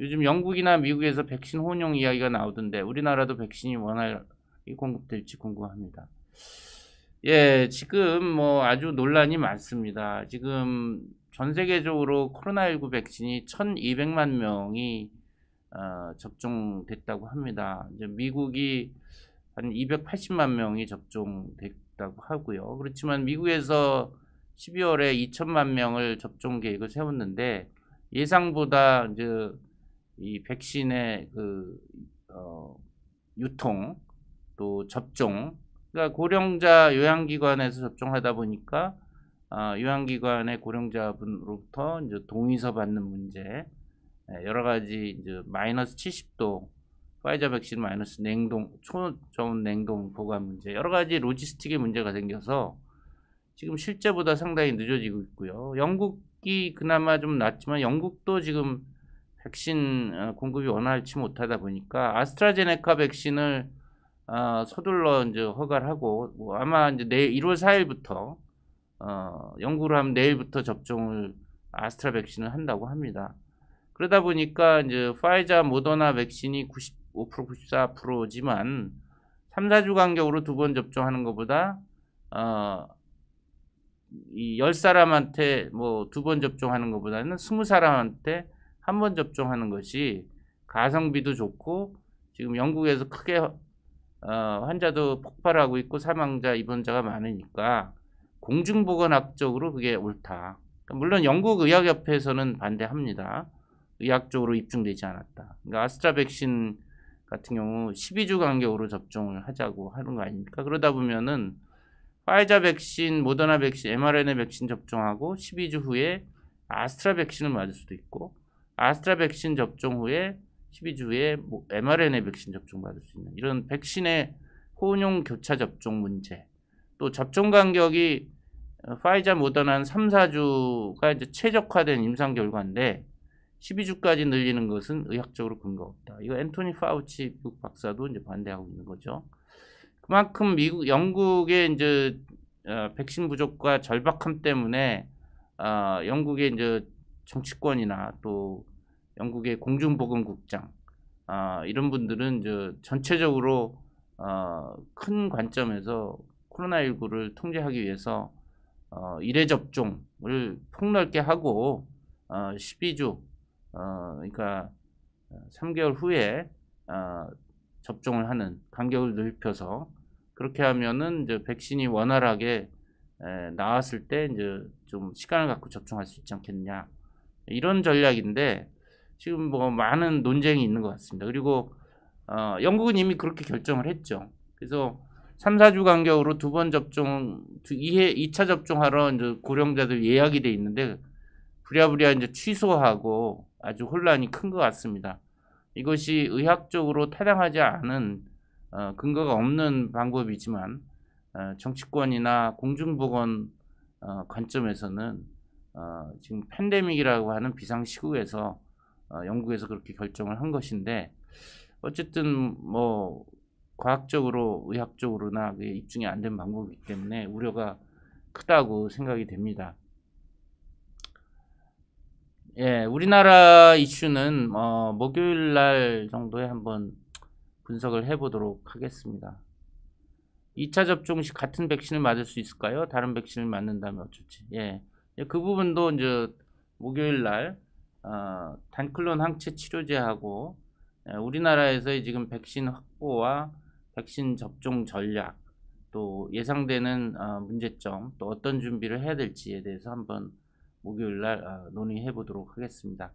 요즘 영국이나 미국에서 백신 혼용 이야기가 나오던데 우리나라도 백신이 워낙 공급될지 궁금합니다. 예, 지금 뭐 아주 논란이 많습니다. 지금 전 세계적으로 코로나19 백신이 1200만 명이 어, 접종됐다고 합니다. 이제 미국이 한 280만 명이 접종됐다고 하고요. 그렇지만 미국에서 12월에 2천만 명을 접종 계획을 세웠는데 예상보다 이제 이 백신의 그 어, 유통 또 접종 그러니까 고령자 요양기관에서 접종하다 보니까 어, 요양기관의 고령자분으로부터 이제 동의서 받는 문제 예, 여러 가지 이제 마이너스 70도 파이자 백신 마이너스 냉동 초저온 냉동 보관 문제 여러 가지 로지스틱의 문제가 생겨서 지금 실제보다 상당히 늦어지고 있고요. 영국이 그나마 좀 낫지만 영국도 지금 백신 어, 공급이 원활치 못하다 보니까 아스트라제네카 백신을 어, 서둘러 이제 허가를 하고 뭐 아마 이제 내일 1월 4일부터 어, 연구를 하면 내일부터 접종을 아스트라 백신을 한다고 합니다. 그러다 보니까 이제 파이자 모더나 백신이 95% 94%지만 3, 4주 간격으로 두 번 접종하는 것보다 어, 이 10사람한테 뭐 두 번 접종하는 것보다는 20사람한테 한번 접종하는 것이 가성비도 좋고 지금 영국에서 크게 어, 환자도 폭발하고 있고 사망자 입원자가 많으니까 공중보건학적으로 그게 옳다. 그러니까 물론 영국 의학협회에서는 반대합니다. 의학적으로 입증되지 않았다. 그러니까 아스트라 백신 같은 경우 12주 간격으로 접종을 하자고 하는 거 아닙니까? 그러다 보면은 파이자 백신, 모더나 백신, mRNA 백신 접종하고 12주 후에 아스트라 백신을 맞을 수도 있고 아스트라 백신 접종 후에 12주 후에 뭐 mRNA 백신 접종 받을 수 있는 이런 백신의 혼용 교차 접종 문제 또 접종 간격이 어, 파이자 모더나는 3, 4주가 이제 최적화된 임상 결과인데 12주까지 늘리는 것은 의학적으로 근거 없다. 이거 앤토니 파우치 미국 박사도 이제 반대하고 있는 거죠. 그만큼 미국, 영국의 이제 어, 백신 부족과 절박함 때문에 어, 영국의 이제 정치권이나 또 영국의 공중보건국장 아, 이런 분들은 저 전체적으로 어, 큰 관점에서 코로나19를 통제하기 위해서 어, 일회 접종을 폭넓게 하고 어, 12주 어, 그러니까 3개월 후에 어, 접종을 하는 간격을 넓혀서 그렇게 하면은 이제 백신이 원활하게 에, 나왔을 때 이제 좀 시간을 갖고 접종할 수 있지 않겠냐 느 이런 전략인데 지금 뭐 많은 논쟁이 있는 것 같습니다. 그리고 어, 영국은 이미 그렇게 결정을 했죠. 그래서 3, 4주 간격으로 두 번 접종, 2회, 2차 접종하러 이제 고령자들 예약이 돼 있는데 부랴부랴 이제 취소하고 아주 혼란이 큰 것 같습니다. 이것이 의학적으로 타당하지 않은 어, 근거가 없는 방법이지만 어, 정치권이나 공중보건 어, 관점에서는 어, 지금 팬데믹이라고 하는 비상 시국에서 어, 영국에서 그렇게 결정을 한 것인데 어쨌든 뭐 과학적으로 의학적으로나 입증이 안 된 방법이기 때문에 우려가 크다고 생각이 됩니다. 예, 우리나라 이슈는 어, 목요일 날 정도에 한번 분석을 해보도록 하겠습니다. 2차 접종 시 같은 백신을 맞을 수 있을까요? 다른 백신을 맞는다면 어쩌지? 예. 예, 그 부분도 이제 목요일 날 어, 단클론 항체 치료제하고 예, 우리나라에서의 지금 백신 확보와 백신 접종 전략 또 예상되는 어, 문제점 또 어떤 준비를 해야 될지에 대해서 한번 목요일 날 어, 논의해 보도록 하겠습니다.